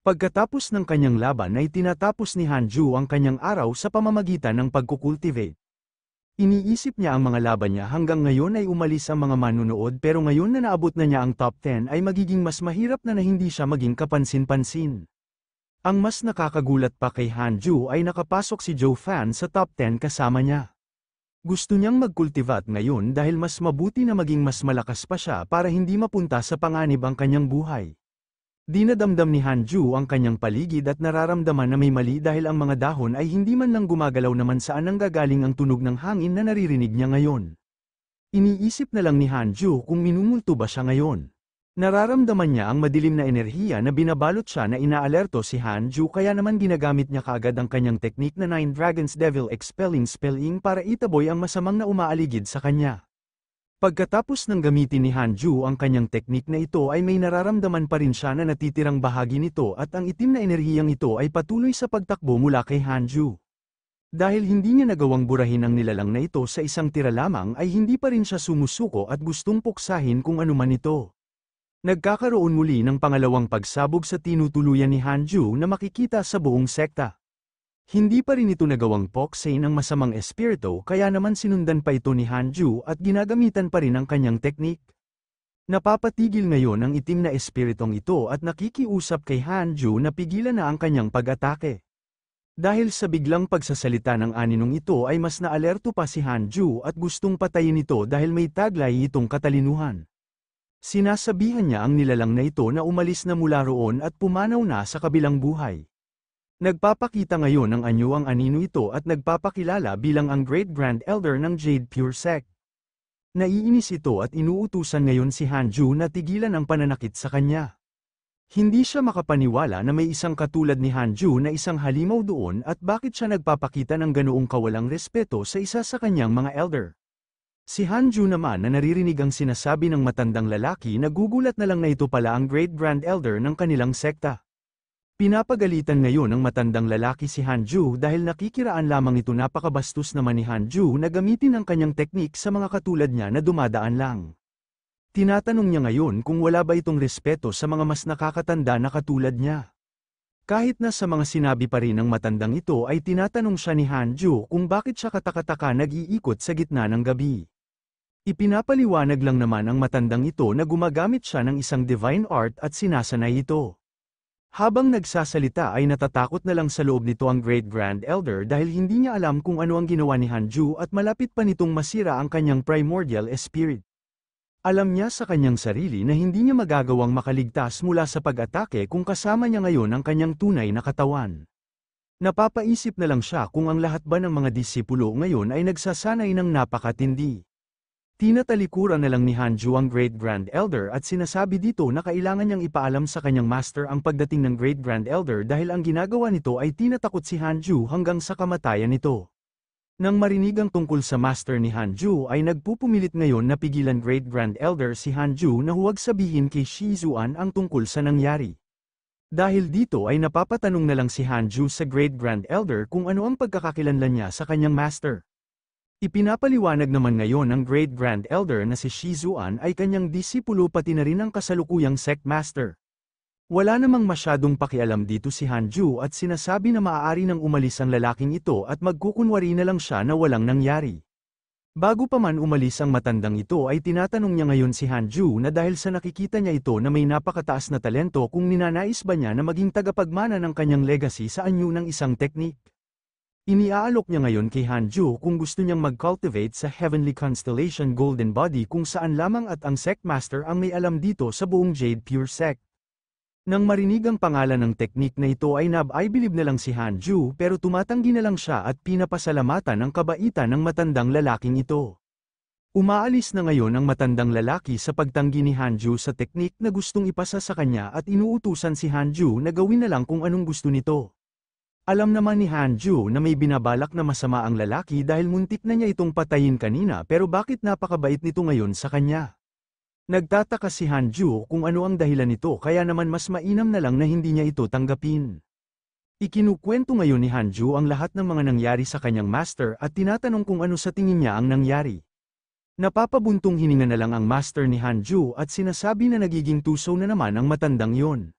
Pagkatapos ng kanyang laban ay tinatapos ni Hanju ang kanyang araw sa pamamagitan ng pagkukultivate. Iniisip niya ang mga laban niya hanggang ngayon ay umalis ang mga manunood pero ngayon na naabot na niya ang top 10 ay magiging mas mahirap na, na hindi siya maging kapansin-pansin. Ang mas nakakagulat pa kay Hanju ay nakapasok si Joe Fan sa top 10 kasama niya. Gusto niyang magkultivat ngayon dahil mas mabuti na maging mas malakas pa siya para hindi mapunta sa panganib ang kanyang buhay. Dinadamdam ni Hanju ang kanyang paligid at nararamdaman na may mali dahil ang mga dahon ay hindi man lang gumagalaw naman saan ang gagaling ang tunog ng hangin na naririnig niya ngayon. Iniisip na lang ni Hanju kung minumulto ba siya ngayon. Nararamdaman niya ang madilim na enerhiya na binabalot siya na inaalerto si Hanju kaya naman ginagamit niya kagad ang kanyang teknik na Nine Dragons Devil Expelling Spelling para itaboy ang masamang na umaaligid sa kanya. Pagkatapos ng gamitin ni Hanju ang kanyang teknik na ito ay may nararamdaman pa rin siya na natitirang bahagi nito at ang itim na enerhiyang ito ay patuloy sa pagtakbo mula kay Hanju. Dahil hindi niya nagawang burahin ang nilalang na ito sa isang tira lamang ay hindi pa rin siya sumusuko at gustong puksahin kung anuman ito. Nagkakaroon muli ng pangalawang pagsabog sa tinutuluyan ni Hanju na makikita sa buong sekta. Hindi pa rin ito nagawang poksay ng masamang espirito kaya naman sinundan pa ito ni Hanju at ginagamitan pa rin ang kanyang teknik. Napapatigil ngayon ang itim na espiritong ito at nakikiusap kay Hanju na pigilan na ang kanyang pag-atake. Dahil sa biglang pagsasalita ng aninong ito ay mas naalerto pa si Hanju at gustong patayin ito dahil may taglay itong katalinuhan. Sinasabihan niya ang nilalang na ito na umalis na mula roon at pumanaw na sa kabilang buhay. Nagpapakita ngayon ng ang anino ito at nagpapakilala bilang ang Great Grand Elder ng Jade Pure Sect. Naiinis ito at inuutusan ngayon si Hanju na tigilan ang pananakit sa kanya. Hindi siya makapaniwala na may isang katulad ni Hanju na isang halimaw doon at bakit siya nagpapakita ng ganoong kawalang respeto sa isa sa kanyang mga elder. Si Hanju naman na naririnig ang sinasabi ng matandang lalaki na gugulat na lang na ito pala ang Great Grand Elder ng kanilang sekta. Pinapagalitan ngayon ng matandang lalaki si Hanju dahil nakikiraan lamang ito napakabastos naman ni Hanju na gamitin ang kanyang teknik sa mga katulad niya na dumadaan lang. Tinatanong niya ngayon kung wala ba itong respeto sa mga mas nakakatanda na katulad niya. Kahit na sa mga sinabi pa rin ng matandang ito ay tinatanong siya ni Hanju kung bakit siya katakataka nag-iikot sa gitna ng gabi. Ipinapaliwanag lang naman ang matandang ito na gumagamit siya ng isang divine art at sinasanay ito. Habang nagsasalita ay natatakot na lang sa loob nito ang Great Grand Elder dahil hindi niya alam kung ano ang ginawa ni Hanju at malapit pa nitong masira ang kanyang primordial spirit. Alam niya sa kanyang sarili na hindi niya magagawang makaligtas mula sa pag-atake kung kasama niya ngayon ang kanyang tunay na katawan. Napapaisip na lang siya kung ang lahat ba ng mga disipulo ngayon ay nagsasanay ng napakatindi. Tinatalikuran na lang ni Hanju ang Great Grand Elder at sinasabi dito na kailangan niyang ipaalam sa kanyang master ang pagdating ng Great Grand Elder dahil ang ginagawa nito ay tinatakot si Hanju hanggang sa kamatayan nito. Nang marinig ang tungkol sa master ni Hanju ay nagpupumilit ngayon na pigilan Great Grand Elder si Hanju na huwag sabihin kay Shizuan ang tungkol sa nangyari. Dahil dito ay napapatanong na lang si Hanju sa Great Grand Elder kung ano ang pagkakakilanlan niya sa kanyang master. Ipinapaliwanag naman ngayon ng Great Grand Elder na si Shizuan ay kanyang disipulo pati na rin ang kasalukuyang sect master. Wala namang masyadong pakialam dito si Hanju at sinasabi na maaari nang umalis ang lalaking ito at magkukunwari na lang siya na walang nangyari. Bago pa man umalis ang matandang ito ay tinatanong niya ngayon si Hanju na dahil sa nakikita niya ito na may napakataas na talento kung ninanais ba niya na maging tagapagmana ng kanyang legacy sa anyo ng isang teknik. Iniaalok niya ngayon kay Hanju kung gusto niyang mag-cultivate sa Heavenly Constellation Golden Body kung saan lamang at ang Sect Master ang may alam dito sa buong Jade Pure Sect. Nang marinig ang pangalan ng teknik na ito ay nab I believe na lang si Hanju pero tumatanggi na lang siya at pinapasalamatan ang kabaitan ng matandang lalaking ito. Umaalis na ngayon ang matandang lalaki sa pagtanggi ni Hanju sa teknik na gustong ipasa sa kanya at inuutusan si Hanju na gawin na lang kung anong gusto nito. Alam naman ni Hanju na may binabalak na masama ang lalaki dahil muntik na niya itong patayin kanina pero bakit napakabait nito ngayon sa kanya? Nagtataka si Hanju kung ano ang dahilan nito kaya naman mas mainam na lang na hindi niya ito tanggapin. Ikinukwento ngayon ni Hanju ang lahat ng mga nangyari sa kanyang master at tinatanong kung ano sa tingin niya ang nangyari. Napapabuntong hininga na lang ang master ni Hanju at sinasabi na nagiging tusaw na naman ang matandang yon.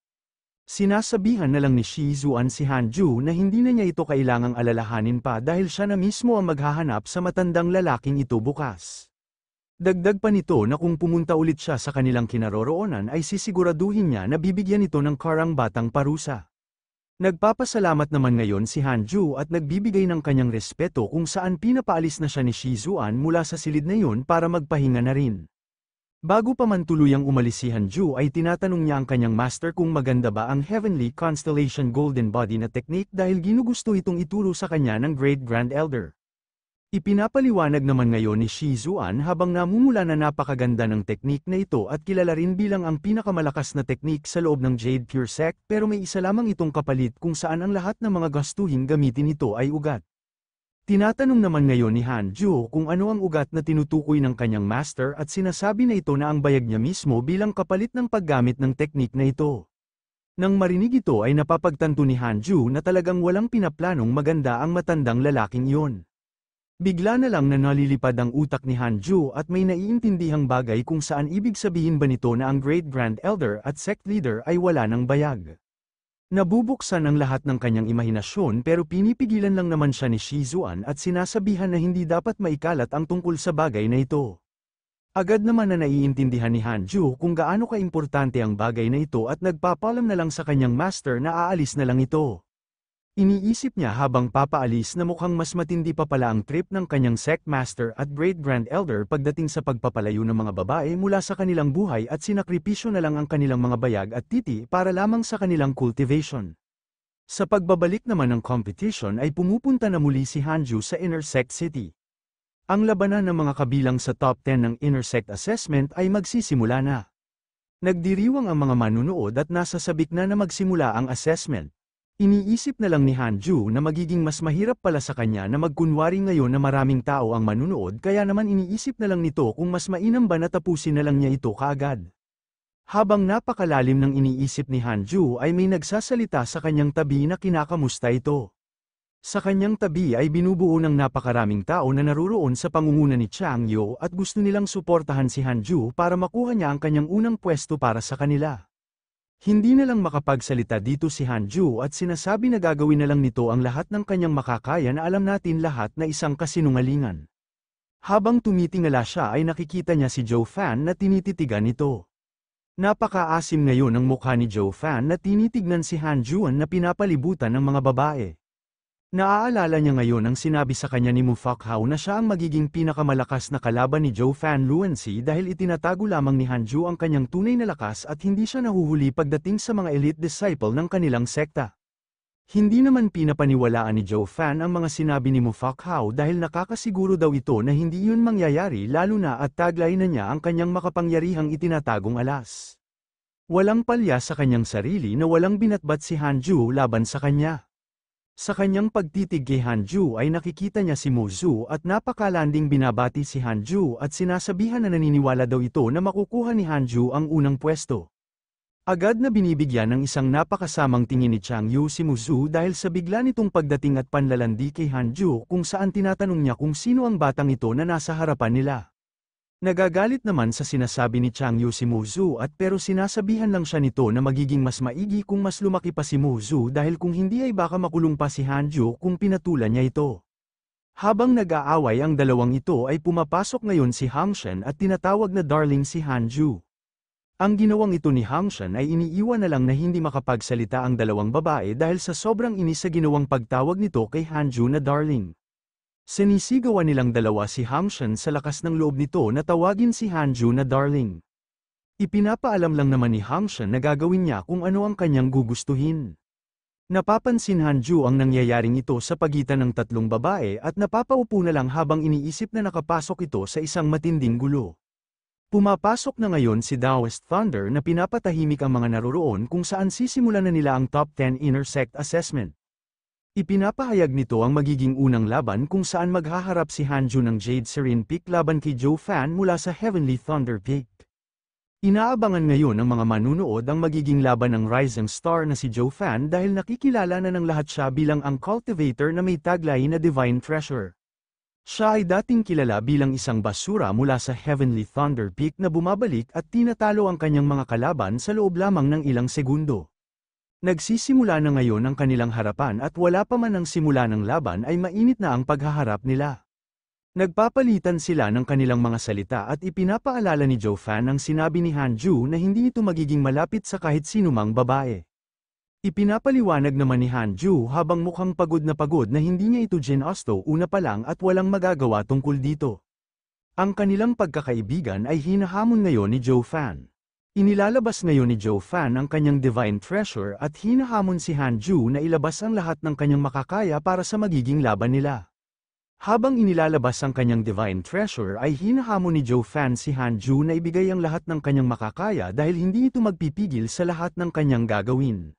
Sinasabihan na lang ni Shi Zuan si Hanju na hindi na niya ito kailangang alalahanin pa dahil siya na mismo ang maghahanap sa matandang lalaking ito bukas. Dagdag pa nito na kung pumunta ulit siya sa kanilang kinaroroonan ay sisiguraduhin niya na bibigyan ito ng karang batang parusa. Nagpapasalamat naman ngayon si Hanju at nagbibigay ng kanyang respeto kung saan pinapaalis na siya ni Shizuan mula sa silid na yun para magpahinga na rin. Bago pa man tuluyang umalis si Hanju ay tinatanong niya ang kanyang master kung maganda ba ang Heavenly Constellation Golden Body na technique dahil ginugusto itong ituro sa kanya ng Great Grand Elder. Ipinapaliwanag naman ngayon ni Shi Zuan habang namumula na napakaganda ng technique na ito at kilala rin bilang ang pinakamalakas na technique sa loob ng Jade Pure Sect pero may isa lamang itong kapalit kung saan ang lahat ng mga gastuhin gamitin ito ay ugat. Tinatanong naman ngayon ni Han Ju kung ano ang ugat na tinutukoy ng kanyang master at sinasabi na ito na ang bayag niya mismo bilang kapalit ng paggamit ng teknik na ito. Nang marinig ito ay napapagtanto ni Han Ju na talagang walang pinaplanong maganda ang matandang lalaking iyon. Bigla na lang na nalilipad ang utak ni Han Ju at may naiintindihang bagay kung saan ibig sabihin ba nito na ang Great Grand Elder at Sect Leader ay wala ng bayag. Nabubuksan ang lahat ng kanyang imahinasyon pero pinipigilan lang naman siya ni Shizuan at sinasabihan na hindi dapat maikalat ang tungkol sa bagay na ito. Agad naman na naiintindihan ni Hanju kung gaano kaimportante ang bagay na ito at nagpapalam na lang sa kanyang master na aalis na lang ito. Iniisip niya habang papaalis na mukhang mas matindi pa pala ang trip ng kanyang sect master at great grand elder pagdating sa pagpapalayo ng mga babae mula sa kanilang buhay at sinakripisyo na lang ang kanilang mga bayag at titi para lamang sa kanilang cultivation. Sa pagbabalik naman ng competition ay pumupunta na muli si Hanju sa Intersect City. Ang labanan ng mga kabilang sa top 10 ng Intersect Assessment ay magsisimula na. Nagdiriwang ang mga manunood at nasa sabik na na magsimula ang assessment. Iniisip na lang ni Han Ju na magiging mas mahirap pala sa kanya na magkunwari ngayon na maraming tao ang manunood kaya naman iniisip na lang nito kung mas mainam ba na tapusin na lang niya ito kaagad. Habang napakalalim ng iniisip ni Han Ju ay may nagsasalita sa kanyang tabi na kinakamusta ito. Sa kanyang tabi ay binubuo ng napakaraming tao na naruroon sa pangunguna ni Chang Yo at gusto nilang suportahan si Han Ju para makuha niya ang kanyang unang pwesto para sa kanila. Hindi na lang makapagsalita dito si Hanju at sinasabi na gagawin na lang nito ang lahat ng kanyang makakaya na alam natin lahat na isang kasinungalingan. Habang tumitingala siya ay nakikita niya si Joe Fan na tinititigan nito. Napakaasim ngayon ang mukha ni Joe Fan na tinitignan si Han Juan na pinapalibutan ng mga babae. Naaalala niya ngayon ang sinabi sa kanya ni Mufakhaw na siya ang magiging pinakamalakas na kalaban ni Joe Fan Luency dahil itinatago lamang ni Hanju ang kanyang tunay na lakas at hindi siya nahuhuli pagdating sa mga elite disciple ng kanilang sekta. Hindi naman pinapaniwalaan ni Joe Fan ang mga sinabi ni Mufakhaw dahil nakakasiguro daw ito na hindi yun mangyayari lalo na at taglay na niya ang kanyang makapangyarihang itinatagong alas. Walang palya sa kanyang sarili na walang binatbat si Hanju laban sa kanya. Sa kanyang pagtitig kay Hanju ay nakikita niya si Mozu at napakalanding binabati si Hanju at sinasabihan na naniniwala daw ito na makukuha ni Hanju ang unang pwesto. Agad na binibigyan ng isang napakasamang tingin ni Chang Yu si Muzu dahil sa bigla nitong pagdating at panlalandi kay Hanju kung saan tinatanong niya kung sino ang batang ito na nasa harapan nila. Nagagalit naman sa sinasabi ni Chang Yu si Muzu at pero sinasabihan lang siya nito na magiging mas maigi kung mas lumaki pa si Muzu dahil kung hindi ay baka makulong pa si Hanju kung pinatulan niya ito. Habang nag-aaway ang dalawang ito ay pumapasok ngayon si Hangshen at tinatawag na darling si Hanju. Ang ginawang ito ni Hangshan ay iniiwan na lang na hindi makapagsalita ang dalawang babae dahil sa sobrang inis sa ginawang pagtawag nito kay Hanju na darling. Sinisigawan nilang dalawa si Hamshan sa lakas ng loob nito na tawagin si Hanju na darling. Ipinapaalam lang naman ni Hamshan na gagawin niya kung ano ang kanyang gugustuhin. Napapansin Hanju ang nangyayaring ito sa pagitan ng tatlong babae at napapaupo na lang habang iniisip na nakapasok ito sa isang matinding gulo. Pumapasok na ngayon si Taoist Thunder na pinapatahimik ang mga naroroon kung saan sisimulan na nila ang Top 10 Intersect Assessment. Ipinapahayag nito ang magiging unang laban kung saan maghaharap si Hanju ng Jade Serene Peak laban kay Joe Fan mula sa Heavenly Thunder Peak. Inaabangan ngayon ng mga manunood ang magiging laban ng rising star na si Joe Fan dahil nakikilala na ng lahat siya bilang ang cultivator na may taglay na Divine Treasure. Siya ay dating kilala bilang isang basura mula sa Heavenly Thunder Peak na bumabalik at tinatalo ang kanyang mga kalaban sa loob lamang ng ilang segundo. Nagsisimula na ngayon ang kanilang harapan at wala pa man ang simula ng laban ay mainit na ang paghaharap nila. Nagpapalitan sila ng kanilang mga salita at ipinapaalala ni Joe Fan ang sinabi ni Han Ju na hindi ito magiging malapit sa kahit sinumang babae. Ipinapaliwanag naman ni Han Ju habang mukhang pagod na pagod na hindi niya ito Jin ginosto una pa lang at walang magagawa tungkol dito. Ang kanilang pagkakaibigan ay hinahamon ngayon ni Joe Fan. Inilalabas ngayon ni Joe Fan ang kanyang divine treasure at hinahamon si Han Ju na ilabas ang lahat ng kanyang makakaya para sa magiging laban nila. Habang inilalabas ang kanyang divine treasure ay hinahamon ni Joe Fan si Han Ju na ibigay ang lahat ng kanyang makakaya dahil hindi ito magpipigil sa lahat ng kanyang gagawin.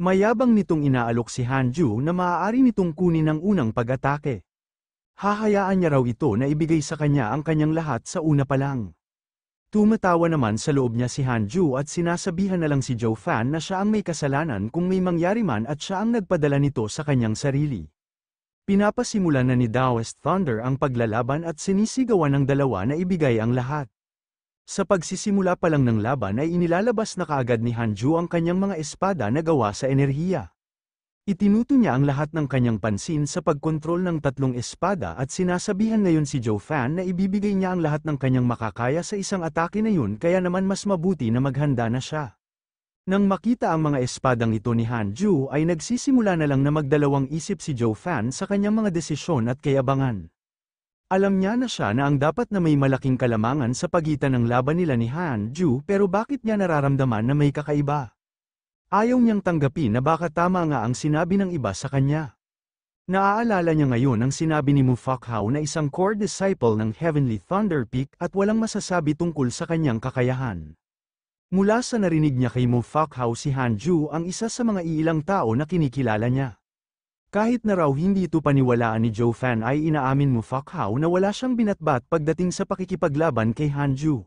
Mayabang nitong inaalok si Han Ju na maaari nitong kunin ang unang pag-atake. Hahayaan niya raw ito na ibigay sa kanya ang kanyang lahat sa una pa lang. Tumatawa naman sa loob niya si Hanju at sinasabihan na lang si Joe Fan na siya ang may kasalanan kung may mangyari man at siya ang nagpadala nito sa kanyang sarili. Pinapasimulan na ni Dawest Thunder ang paglalaban at sinisigawan ng dalawa na ibigay ang lahat. Sa pagsisimula pa lang ng laban ay inilalabas na kaagad ni Hanju ang kanyang mga espada na gawa sa enerhiya. Itinuto niya ang lahat ng kanyang pansin sa pagkontrol ng tatlong espada at sinasabihan ngayon si Joe Fan na ibibigay niya ang lahat ng kanyang makakaya sa isang atake na yun kaya naman mas mabuti na maghanda na siya. Nang makita ang mga espadang ito ni Han Ju ay nagsisimula na lang na magdalawang isip si Joe Fan sa kanyang mga desisyon at kayabangan. Alam niya na siya na ang dapat na may malaking kalamangan sa pagitan ng laban nila ni Han Ju pero bakit niya nararamdaman na may kakaiba? Ayaw niyang tanggapin na baka tama nga ang sinabi ng iba sa kanya. Naaalala niya ngayon ang sinabi ni Mufakhao na isang core disciple ng Heavenly Thunder Peak at walang masasabi tungkol sa kanyang kakayahan. Mula sa narinig niya kay Mufakhao si Hanju ang isa sa mga iilang tao na kinikilala niya. Kahit na raw hindi ito paniwalaan ni Joe Fan ay inaamin Mufakhao na wala siyang binatbat pagdating sa pakikipaglaban kay Hanju.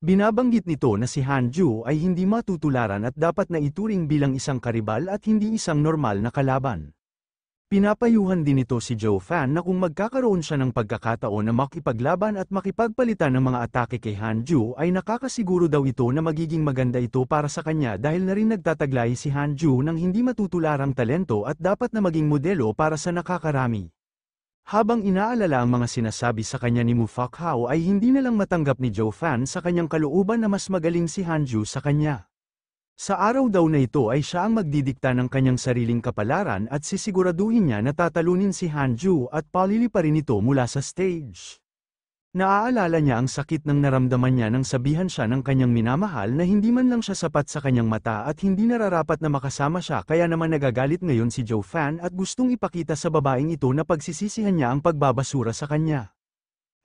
Binabanggit nito na si Han Ju ay hindi matutularan at dapat na ituring bilang isang karibal at hindi isang normal na kalaban. Pinapayuhan din ito si Joe Fan na kung magkakaroon siya ng pagkakataon na makipaglaban at makipagpalitan ng mga atake kay Han Ju ay nakakasiguro daw ito na magiging maganda ito para sa kanya dahil na rin nagtataglay si Han Ju ng hindi matutularang talento at dapat na maging modelo para sa nakakarami. Habang inaalala ang mga sinasabi sa kanya ni Mu Fakhao ay hindi na lang matanggap ni Joe Fan sa kanyang kalooban na mas magaling si Hanju sa kanya. Sa araw daw na ito ay siya ang magdidikta ng kanyang sariling kapalaran at sisiguraduhin niya na tatalunin si Hanju at palili pa rin ito mula sa stage. Naaalala niya ang sakit ng naramdaman niya nang sabihan siya ng kanyang minamahal na hindi man lang siya sapat sa kanyang mata at hindi nararapat na makasama siya kaya naman nagagalit ngayon si Joe Fan at gustong ipakita sa babaeng ito na pagsisisihan niya ang pagbabasura sa kanya.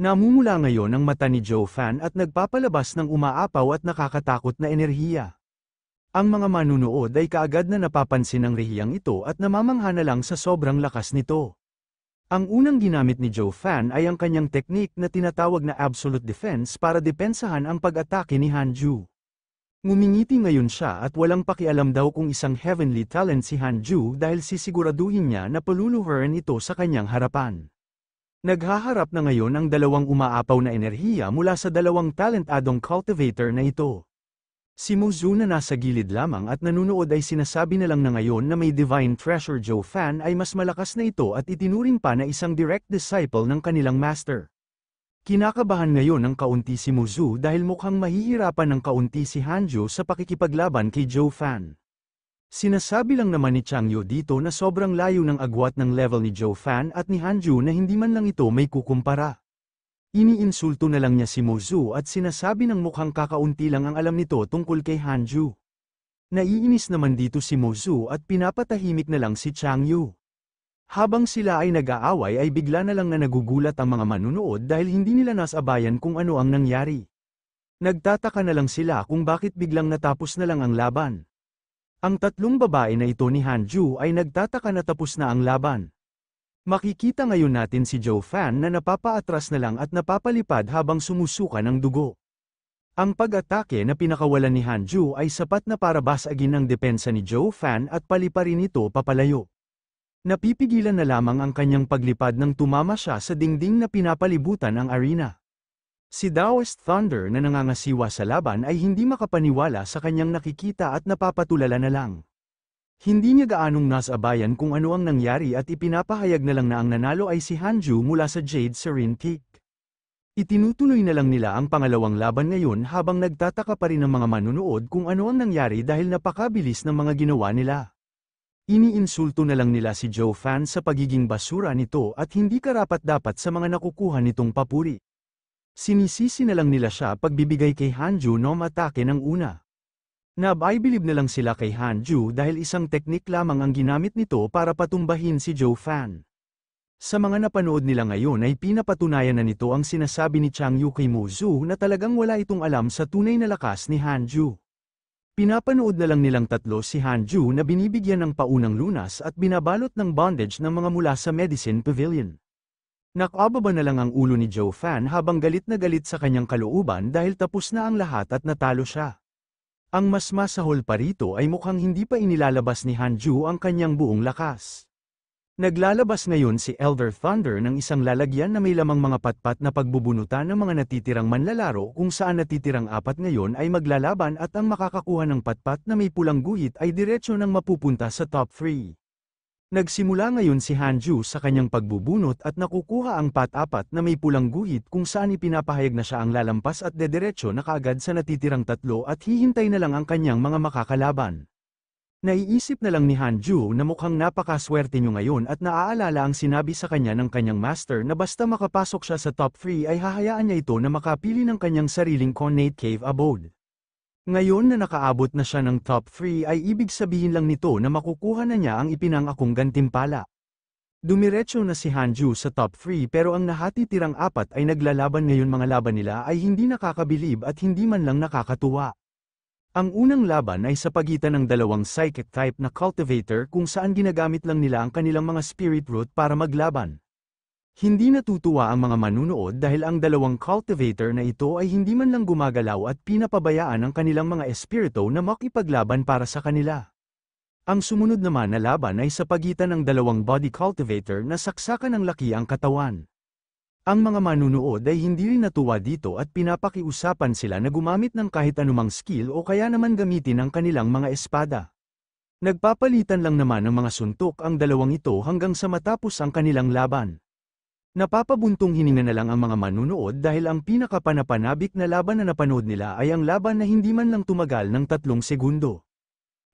Namumula ngayon ang mata ni Joe Fan at nagpapalabas ng umaapaw at nakakatakot na enerhiya. Ang mga manunood ay kaagad na napapansin ang rehiyang ito at namamangha na lang sa sobrang lakas nito. Ang unang ginamit ni Joe Fan ay ang kanyang teknik na tinatawag na absolute defense para depensahan ang pag-atake ni Han Ju. Ngumingiti ngayon siya at walang pakialam daw kung isang heavenly talent si Han Ju dahil sisiguraduhin niya na paluluhuran ito sa kanyang harapan. Naghaharap na ngayon ang dalawang umaapaw na enerhiya mula sa dalawang talentadong cultivator na ito. Si Mozu na nasa gilid lamang at nanunood ay sinasabi na lang na ngayon na may Divine Treasure Joe fan ay mas malakas na ito at itinuring pa na isang direct disciple ng kanilang master. Kinakabahan ngayon ng kaunti si Mozu dahil mukhang mahihirapan ng kaunti si Hanjo sa pakikipaglaban kay Joe fan. Sinasabi lang naman ni Changyo dito na sobrang layo ng agwat ng level ni Joe Fan at ni Hanju na hindi man lang ito may kukumpara. Iniinsulto na lang niya si Mozu at sinasabi ng mukhang kakaunti lang ang alam nito tungkol kay Hanju. Naiinis naman dito si Mozu at pinapatahimik na lang si Changyu. Habang sila ay nag-aaway ay bigla na lang na nagugulat ang mga manunood dahil hindi nila nasabayan kung ano ang nangyari. Nagtataka na lang sila kung bakit biglang natapos na lang ang laban. Ang tatlong babae na ito ni Hanju ay nagtataka na tapos na ang laban. Makikita ngayon natin si Joe Fan na napapaatras na lang at napapalipad habang sumusuka ng dugo. Ang pag-atake na pinakawalan ni Hanju ay sapat na para basagin ang depensa ni Joe Fan at paliparin ito papalayo. Napipigilan na lamang ang kanyang paglipad nang tumama siya sa dingding na pinapalibutan ang arena. Si Taoist Thunder na nangangasiwa sa laban ay hindi makapaniwala sa kanyang nakikita at napapatulala na lang. Hindi niya gaanong nasabayan kung ano ang nangyari at ipinapahayag na lang na ang nanalo ay si Hanju mula sa Jade Serene Peak. Itinutuloy na lang nila ang pangalawang laban ngayon habang nagtataka pa rin ang mga manunood kung ano ang nangyari dahil napakabilis ng mga ginawa nila. Iniinsulto na lang nila si Joe Fan sa pagiging basura nito at hindi karapat-dapat sa mga nakukuha nitong papuri. Sinisisi na lang nila siya pagbibigay kay Hanju ng atake ng una. Nab Nabaybilib na lang sila kay Han Ju dahil isang teknik lamang ang ginamit nito para patumbahin si Joe Fan. Sa mga napanood nila ngayon ay pinapatunayan na nito ang sinasabi ni Chang Yu kay Muzu na talagang wala itong alam sa tunay na lakas ni Han Ju. Pinapanood na lang nilang tatlo si Han Ju na binibigyan ng paunang lunas at binabalot ng bondage ng mga mula sa Medicine Pavilion. Nakababa na lang ang ulo ni Joe Fan habang galit na galit sa kanyang kalooban dahil tapos na ang lahat at natalo siya. Ang mas masahol pa rito ay mukhang hindi pa inilalabas ni Hanju ang kanyang buong lakas. Naglalabas ngayon si Elder Thunder ng isang lalagyan na may lamang mga patpat na pagbubunutan ng mga natitirang manlalaro kung saan natitirang apat ngayon ay maglalaban at ang makakakuha ng patpat na may pulang guhit ay diretsyo nang mapupunta sa top 3. Nagsimula ngayon si Hanju sa kanyang pagbubunot at nakukuha ang pat-apat na may pulang guhit kung saan ipinapahayag na siya ang lalampas at dederecho na kaagad sa natitirang tatlo at hihintay na lang ang kanyang mga makakalaban. Naiisip na lang ni Hanju na mukhang napakaswerte niyo ngayon at naaalala ang sinabi sa kanya ng kanyang master na basta makapasok siya sa top 3 ay hahayaan niya ito na makapili ng kanyang sariling connate cave abode. Ngayon na nakaabot na siya ng top 3 ay ibig sabihin lang nito na makukuha na niya ang ipinangakong gantimpala. Dumiretso na si Hanju sa top 3 pero ang nahati tirang apat ay naglalaban ngayon mga laban nila ay hindi nakakabilib at hindi man lang nakakatuwa. Ang unang laban ay sa pagitan ng dalawang psychic type na cultivator kung saan ginagamit lang nila ang kanilang mga spirit root para maglaban. Hindi natutuwa ang mga manunood dahil ang dalawang cultivator na ito ay hindi man lang gumagalaw at pinapabayaan ang kanilang mga espirito na makipaglaban para sa kanila. Ang sumunod naman na laban ay sa pagitan ng dalawang body cultivator na saksakan ng laki ang katawan. Ang mga manunood ay hindi rin natuwa dito at pinapakiusapan sila na gumamit ng kahit anumang skill o kaya naman gamitin ang kanilang mga espada. Nagpapalitan lang naman ng mga suntok ang dalawang ito hanggang sa matapos ang kanilang laban. Napapabuntong hininga na lang ang mga manunood dahil ang pinakapanapanabik na laban na napanood nila ay ang laban na hindi man lang tumagal ng tatlong segundo.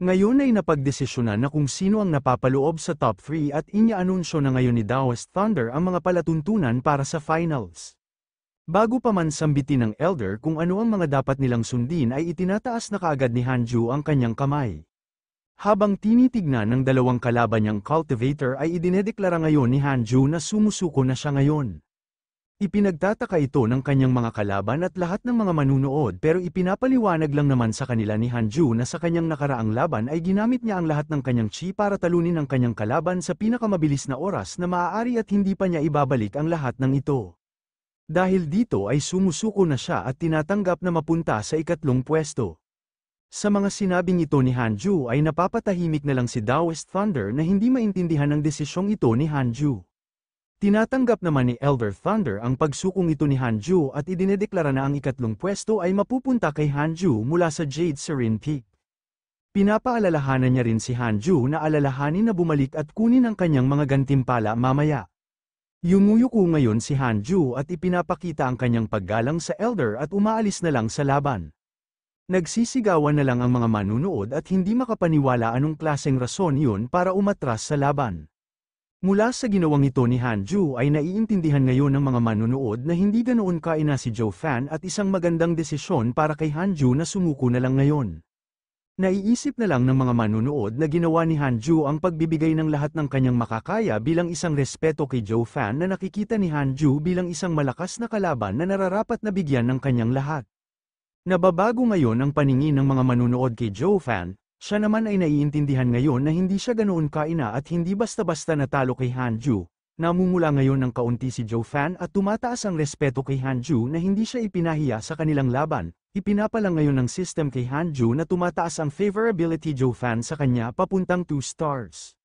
Ngayon ay napagdesisyonan na kung sino ang napapaloob sa top 3 at inya-anunsyo na ngayon ni Dawes Thunder ang mga palatuntunan para sa finals. Bago pa man sambitin ng Elder kung ano ang mga dapat nilang sundin ay itinataas na kaagad ni Hanju ang kanyang kamay. Habang tinitignan ng dalawang kalaban niyang cultivator ay idinedeklara ngayon ni Hanju na sumusuko na siya ngayon. Ipinagtataka ito ng kanyang mga kalaban at lahat ng mga manunood pero ipinapaliwanag lang naman sa kanila ni Hanju na sa kanyang nakaraang laban ay ginamit niya ang lahat ng kanyang chi para talunin ang kanyang kalaban sa pinakamabilis na oras na maaari at hindi pa niya ibabalik ang lahat ng ito. Dahil dito ay sumusuko na siya at tinatanggap na mapunta sa ikatlong pwesto. Sa mga sinabing ito ni Hanju ay napapatahimik na lang si Taoist Thunder na hindi maintindihan ang desisyong ito ni Hanju. Tinatanggap naman ni Elder Thunder ang pagsukong ito ni Hanju at idinedeklara na ang ikatlong pwesto ay mapupunta kay Hanju mula sa Jade Serene Peak. Pinapaalalahanan niya rin si Hanju na alalahanin na bumalik at kunin ang kanyang mga gantimpala mamaya. Yumuyuko ngayon si Hanju at ipinapakita ang kanyang paggalang sa Elder at umaalis na lang sa laban. Nagsisigawan na lang ang mga manunood at hindi makapaniwala anong klaseng rason yun para umatras sa laban. Mula sa ginawang ito ni Hanju ay naiintindihan ngayon ng mga manunood na hindi ganoon kaina si Joe Fan at isang magandang desisyon para kay Hanju na sumuko na lang ngayon. Naiisip na lang ng mga manunood na ginawa ni Hanju ang pagbibigay ng lahat ng kanyang makakaya bilang isang respeto kay Joe Fan na nakikita ni Hanju bilang isang malakas na kalaban na nararapat na bigyan ng kanyang lahat. Nababago ngayon ang paningin ng mga manunood kay Joe Fan, siya naman ay naiintindihan ngayon na hindi siya ganoon kaina at hindi basta-basta natalo kay Hanju. Namumula ngayon ng kaunti si Joe Fan at tumataas ang respeto kay Hanju na hindi siya ipinahiya sa kanilang laban. Ipinapalang ngayon ng system kay Hanju na tumataas ang favorability Joe Fan sa kanya papuntang 2 stars.